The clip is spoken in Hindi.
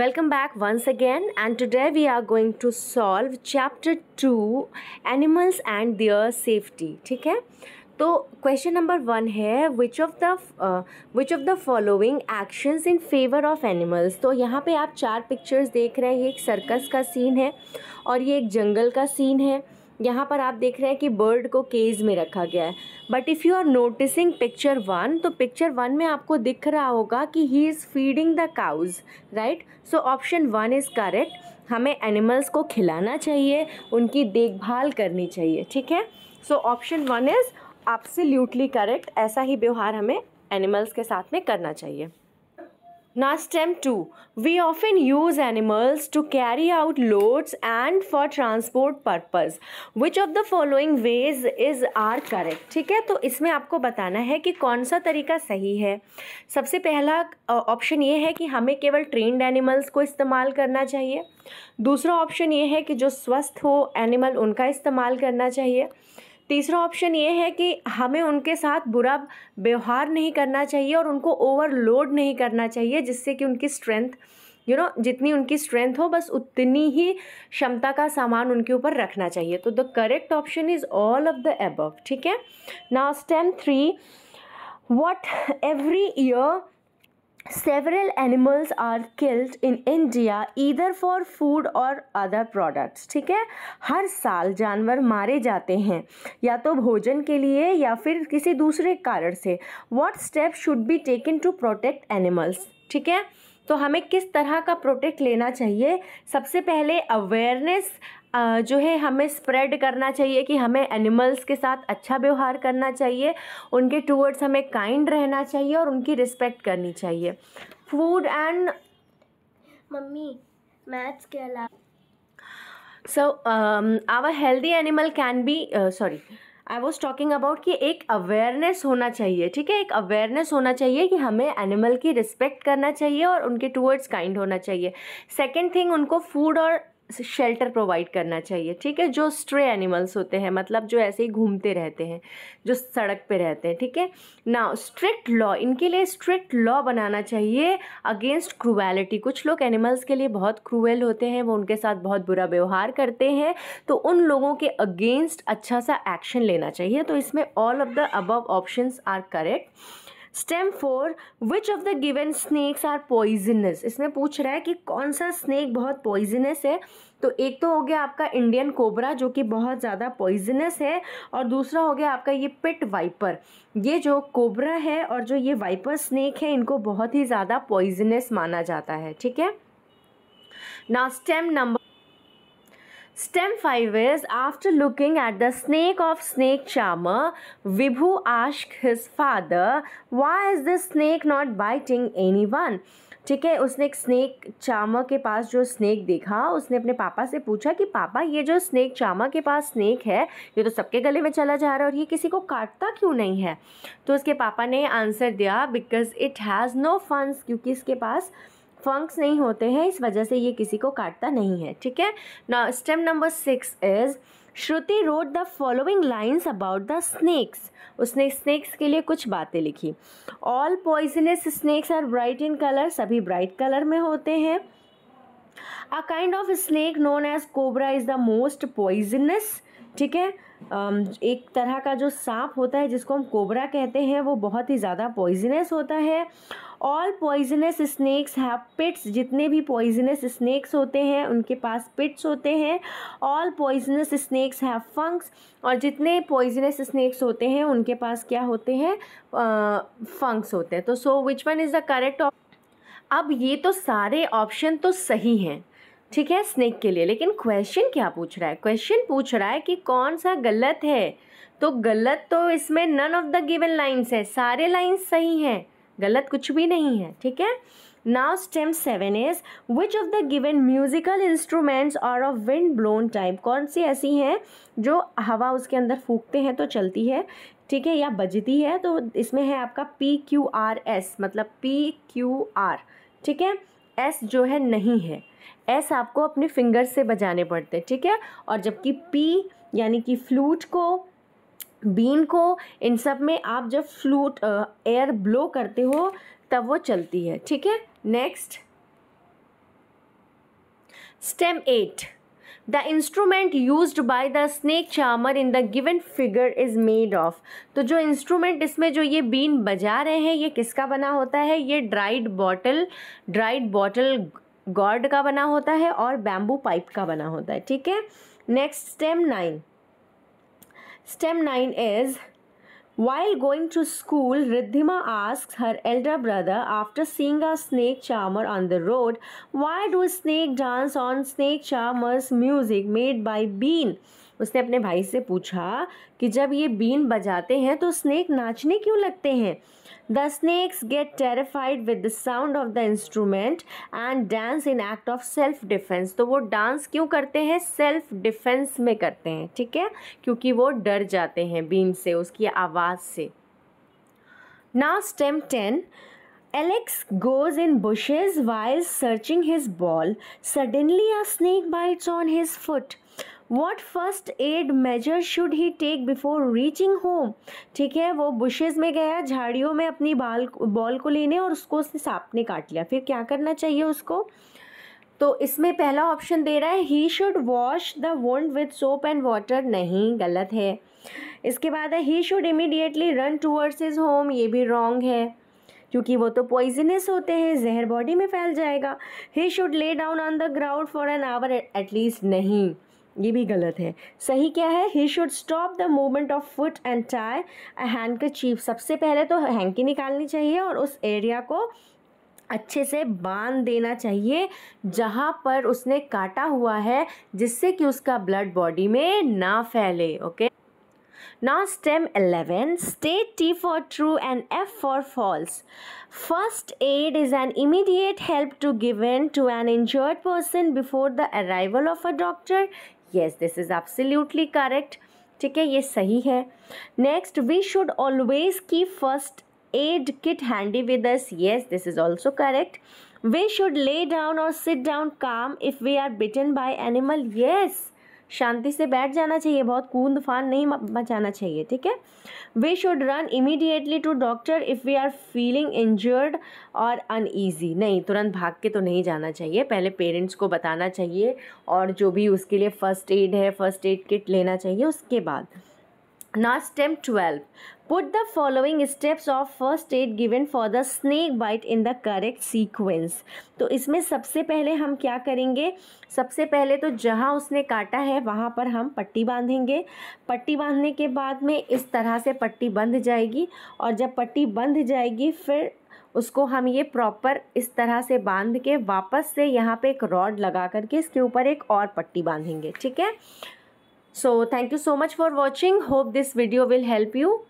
welcome back once again and today we are going to solve chapter 2 animals and their safety ठीक है तो क्वेश्चन नंबर वन है which of the which of the following actions in favour of animals तो यहाँ पे आप चार पिक्चर्स देख रहे हैं ये एक सर्कस का सीन है और ये एक जंगल का सीन है यहाँ पर आप देख रहे हैं कि बर्ड को केज में रखा गया है but if you are noticing picture one तो पिक्चर वन में आपको दिख रहा होगा कि he is feeding the cows right so option one is correct हमें एनिमल्स को खिलाना चाहिए उनकी देखभाल करनी चाहिए ठीक है सो ऑप्शन वन इज़ आपसे ल्यूटली करेक्ट ऐसा ही व्यवहार हमें एनिमल्स के साथ में करना चाहिए Now step 2. We often use animals to carry out loads and for transport purpose. Which of the following ways is are correct ठीक है तो इसमें आपको बताना है कि कौन सा तरीका सही है सबसे पहला ऑप्शन ये है कि हमें केवल ट्रेंड एनिमल्स को इस्तेमाल करना चाहिए दूसरा ऑप्शन ये है कि जो स्वस्थ हो एनिमल उनका इस्तेमाल करना चाहिए तीसरा ऑप्शन ये है कि हमें उनके साथ बुरा व्यवहार नहीं करना चाहिए और उनको ओवरलोड नहीं करना चाहिए जिससे कि उनकी strength you you know know, जितनी उनकी स्ट्रेंथ हो बस उतनी ही क्षमता का सामान उनके ऊपर रखना चाहिए तो the correct option is all of the above ठीक है now stem three what every year several animals are killed in India either for food or other products ठीक है हर साल जानवर मारे जाते हैं या तो भोजन के लिए या फिर किसी दूसरे कारण से What steps should be taken to protect animals ठीक है तो हमें किस तरह का प्रोटेक्ट लेना चाहिए सबसे पहले अवेयरनेस जो है हमें स्प्रेड करना चाहिए कि हमें एनिमल्स के साथ अच्छा व्यवहार करना चाहिए उनके टूवर्ड्स हमें काइंड रहना चाहिए और उनकी रिस्पेक्ट करनी चाहिए फूड एंड मम्मी मैथ्स के अलावा so our healthy animal can be sorry I was talking about कि एक अवेयरनेस होना चाहिए ठीक है एक अवेयरनेस होना चाहिए कि हमें एनिमल की रिस्पेक्ट करना चाहिए और उनके टूवर्ड्स काइंड होना चाहिए सेकेंड थिंग उनको फूड और शेल्टर प्रोवाइड करना चाहिए ठीक है जो स्ट्रे एनिमल्स होते हैं मतलब जो ऐसे ही घूमते रहते हैं जो सड़क पे रहते हैं ठीक है ना स्ट्रिक्ट लॉ इनके लिए स्ट्रिक्ट लॉ बनाना चाहिए अगेंस्ट क्रुएलिटी कुछ लोग एनिमल्स के लिए बहुत क्रूएल होते हैं वो उनके साथ बहुत बुरा व्यवहार करते हैं तो उन लोगों के अगेंस्ट अच्छा सा एक्शन लेना चाहिए तो इसमें all of the above options are correct stem four which of the given snakes are poisonous इसमें पूछ रहा है कि कौन सा स्नैक बहुत पॉइजनस है तो एक तो हो गया आपका इंडियन कोबरा जो कि बहुत ज़्यादा पॉइजनस है और दूसरा हो गया आपका ये पिट वाइपर ये जो कोबरा है और जो ये वाइपर स्नैक है इनको बहुत ही ज़्यादा पॉइजनस माना जाता है ठीक है ना stem number Stem 5 is after looking at the snake of snake charmer, Vibhu asked his father, why is this snake not biting anyone? ठीक है उसने एक स्नेक चामा के पास जो स्नेक देखा उसने अपने पापा से पूछा कि पापा ये जो स्नेक चामा के पास स्नेक है ये तो सबके गले में चला जा रहा है और ये किसी को काटता क्यों नहीं है तो उसके पापा ने आंसर दिया because it has no funds क्योंकि इसके पास फंक्स नहीं होते हैं इस वजह से ये किसी को काटता नहीं है ठीक है ना step number six is Shruti read the following lines about the snakes उसने स्नैक्स के लिए कुछ बातें लिखी all poisonous snakes are bright in colour सभी ब्राइट कलर में होते हैं a kind of snake known as cobra is the most poisonous ठीक है um, एक तरह का जो सांप होता है जिसको हम कोबरा कहते हैं वो बहुत ही ज़्यादा पॉइजनस होता है all poisonous snakes have pits जितने भी पॉइजनस स्नैक्स होते हैं उनके पास पिट्स होते हैं all poisonous snakes have fangs और जितने पॉइजनस स्नैक्स होते हैं उनके पास क्या होते हैं फंक्स uh, होते हैं तो so which one is the correct अब ये तो सारे ऑप्शन तो सही हैं ठीक है स्नेक के लिए लेकिन क्वेश्चन क्या पूछ रहा है क्वेश्चन पूछ रहा है कि कौन सा गलत है तो गलत तो इसमें none of the given lines है सारे लाइन्स सही हैं गलत कुछ भी नहीं है ठीक है now stem seven is which of the given musical instruments are of wind blown type कौन सी ऐसी हैं जो हवा उसके अंदर फूकते हैं तो चलती है ठीक है या बजती है तो इसमें है आपका पी क्यू आर एस मतलब पी क्यू आर ठीक है एस जो है नहीं है एस आपको अपने फिंगर से बजाने पड़ते हैं ठीक है और जबकि पी यानी कि फ्लूट को बीन को इन सब में आप जब फ्लूट एयर ब्लो करते हो तब वो चलती है ठीक है next stem eight the instrument use by the snake charmer in the given figure is made of तो जो इंस्ट्रूमेंट इसमें जो ये बीन बजा रहे हैं ये किसका बना होता है ये dried bottle dried bottle gourd का बना होता है और बैम्बू पाइप का बना होता है ठीक है next stem nine stem nine is While going to school, Riddhima asks her elder brother after seeing a snake charmer on the road, why do snake dance on snake charmer's music made by Bean? उसने अपने भाई से पूछा कि जब ये बीन बजाते हैं तो स्नेक नाचने क्यों लगते हैं the snakes get terrified with the sound of the instrument and dance in act of self defence तो वो डांस क्यों करते हैं सेल्फ डिफेंस में करते हैं ठीक है क्योंकि वो डर जाते हैं बीन से उसकी आवाज़ से now stem ten Alex goes in bushes while searching his ball. Suddenly, a snake bites on his foot. What first aid measure should he take before reaching home ठीक है वो बुशेज में गया झाड़ियों में अपनी बाल बॉल को लेने और उसको उसने सांप ने काट लिया फिर क्या करना चाहिए उसको तो इसमें पहला ऑप्शन दे रहा है he should wash the wound with soap and water नहीं गलत है इसके बाद है he should immediately run towards his home ये भी रॉन्ग है क्योंकि वो तो पॉइजनस होते हैं जहर बॉडी में फैल जाएगा he should lay down on the ground for an hour at least नहीं ये भी गलत है सही क्या है he should stop the movement of foot and tie a handkerchief सबसे पहले तो हैंकी निकालनी चाहिए और उस एरिया को अच्छे से बांध देना चाहिए जहाँ पर उसने काटा हुआ है जिससे कि उसका ब्लड बॉडी में ना फैले ओके ना stem eleven state T for true and F for false first aid is an immediate help to given to an injured person before the arrival of a doctor yes this is absolutely correct ठीक है ये सही है next we should always keep first aid kit handy with us yes this is also correct we should lay down or sit down calm if we are bitten bye animal yes शांति से बैठ जाना चाहिए बहुत कूद फान नहीं मचाना चाहिए ठीक है we should run immediately to doctor if we are feeling injured और अनईजी नहीं तुरंत भाग के तो नहीं जाना चाहिए पहले पेरेंट्स को बताना चाहिए और जो भी उसके लिए फ़र्स्ट एड है फ़र्स्ट एड किट लेना चाहिए उसके बाद Now, stem twelve Put the following steps of first aid given for the snake bite in the correct sequence. तो इसमें सबसे पहले हम क्या करेंगे सबसे पहले तो जहाँ उसने काटा है वहाँ पर हम पट्टी बांधेंगे पट्टी बांधने के बाद में इस तरह से पट्टी बंध जाएगी और जब पट्टी बंध जाएगी फिर उसको हम ये प्रॉपर इस तरह से बांध के वापस से यहाँ पे एक रॉड लगा करके इसके ऊपर एक और पट्टी बांधेंगे ठीक है so thank you so much for watching hope this video will help you